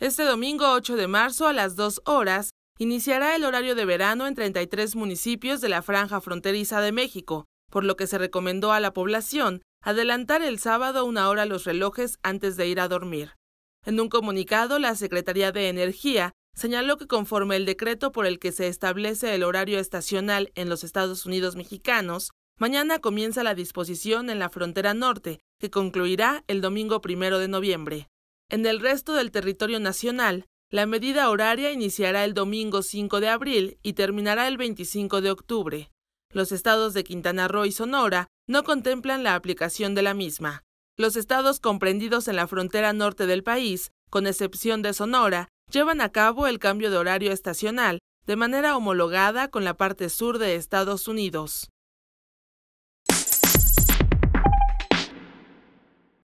Este domingo 8 de marzo a las 2 horas iniciará el horario de verano en 33 municipios de la franja fronteriza de México, por lo que se recomendó a la población adelantar el sábado una hora los relojes antes de ir a dormir. En un comunicado, la Secretaría de Energía señaló que conforme el decreto por el que se establece el horario estacional en los Estados Unidos mexicanos, mañana comienza la disposición en la frontera norte, que concluirá el domingo primero de noviembre. En el resto del territorio nacional, la medida horaria iniciará el domingo 5 de abril y terminará el 25 de octubre. Los estados de Quintana Roo y Sonora no contemplan la aplicación de la misma. Los estados comprendidos en la frontera norte del país, con excepción de Sonora, llevan a cabo el cambio de horario estacional de manera homologada con la parte sur de Estados Unidos.